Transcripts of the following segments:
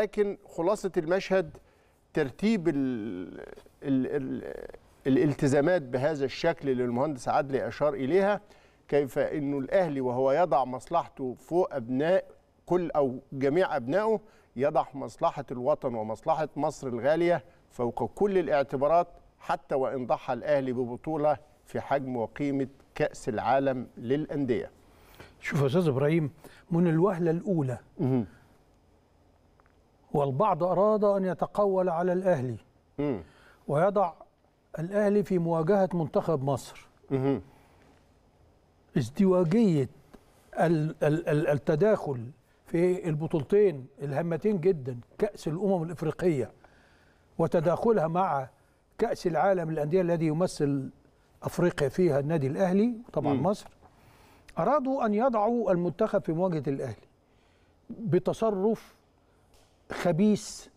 لكن خلاصه المشهد ترتيب ال ال ال الالتزامات بهذا الشكل اللي المهندس عدلي اشار اليها كيف انه الاهلي وهو يضع مصلحته فوق ابناء كل او جميع ابنائه يضع مصلحه الوطن ومصلحه مصر الغاليه فوق كل الاعتبارات حتى وان ضحى الاهلي ببطوله في حجم وقيمه كاس العالم للانديه. شوف يا استاذ ابراهيم من الوهله الاولى والبعض أراد أن يتقول على الأهلي ويضع الأهلي في مواجهة منتخب مصر ازدواجية التداخل في البطولتين الهامتين جدا كأس الأمم الإفريقية وتداخلها مع كأس العالم الأندية الذي يمثل أفريقيا فيها النادي الأهلي طبعا م. مصر أرادوا أن يضعوا المنتخب في مواجهة الأهلي بتصرف خبيث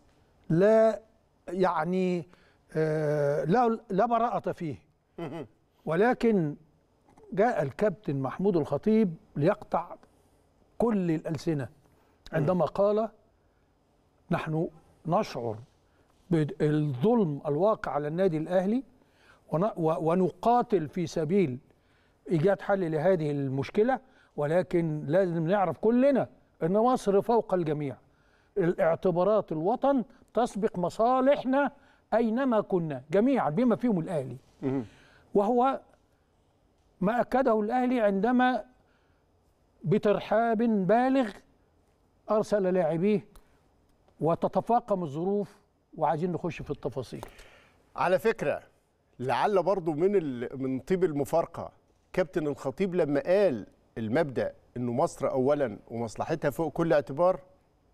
لا يعني آه، لا لا براءة فيه ولكن جاء الكابتن محمود الخطيب ليقطع كل الألسنة عندما قال نحن نشعر بالظلم الواقع على النادي الأهلي ونقاتل في سبيل إيجاد حل لهذه المشكلة ولكن لازم نعرف كلنا أن مصر فوق الجميع الاعتبارات الوطن تسبق مصالحنا أينما كنا جميعا بما فيهم الأهلي وهو ما أكده الأهلي عندما بترحاب بالغ أرسل لاعبيه وتتفاقم الظروف وعايزين نخش في التفاصيل على فكرة لعل برضو من من طيب المفارقة كابتن الخطيب لما قال المبدأ انه مصر اولا ومصلحتها فوق كل اعتبار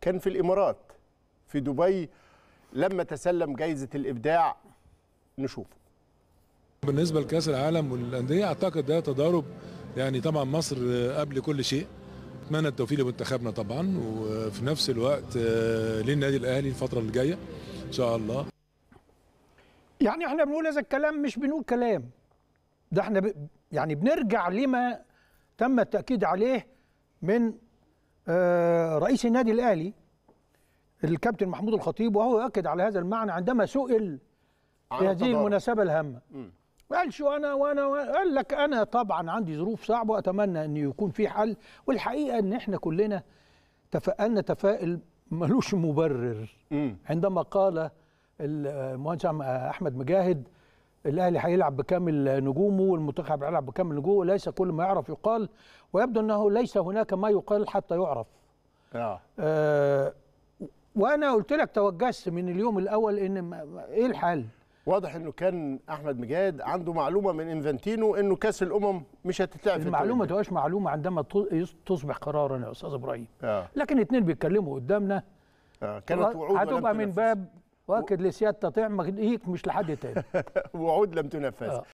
كان في الامارات في دبي لما تسلم جائزه الابداع نشوفه بالنسبه لكاس العالم والانديه اعتقد ده تضارب يعني طبعا مصر قبل كل شيء اتمنى التوفيق لمنتخبنا طبعا وفي نفس الوقت آه، للنادي الاهلي الفتره اللي جايه ان شاء الله يعني احنا بنقول هذا الكلام مش بنقول كلام ده احنا ب... يعني بنرجع لما تم التاكيد عليه من آه، رئيس النادي الاهلي الكابتن محمود الخطيب وهو يؤكد على هذا المعنى عندما سئل في هذه المناسبه الهامه قال شو انا وانا قال لك انا طبعا عندي ظروف صعبه واتمنى ان يكون في حل والحقيقه ان احنا كلنا تفائلنا تفائل ملوش مبرر عندما قال المهندس احمد مجاهد الاهلي هيلعب بكامل نجومه والمنتخب هيلعب بكامل نجومه ليس كل ما يعرف يقال ويبدو انه ليس هناك ما يقال حتى يعرف آه. آه وانا قلت لك توجست من اليوم الاول ان ايه الحل واضح انه كان احمد مجاد عنده معلومه من انفانتينو انه كاس الامم مش هتتلعب في المعلومه تبقاش معلومه عندما تصبح قرارا يا استاذ ابراهيم آه. لكن اتنين بيتكلموا قدامنا آه. كانت وعود هتبقى من باب واكد لسيادة طعمك هيك مش لحد تاني وعود لم تنفذ آه.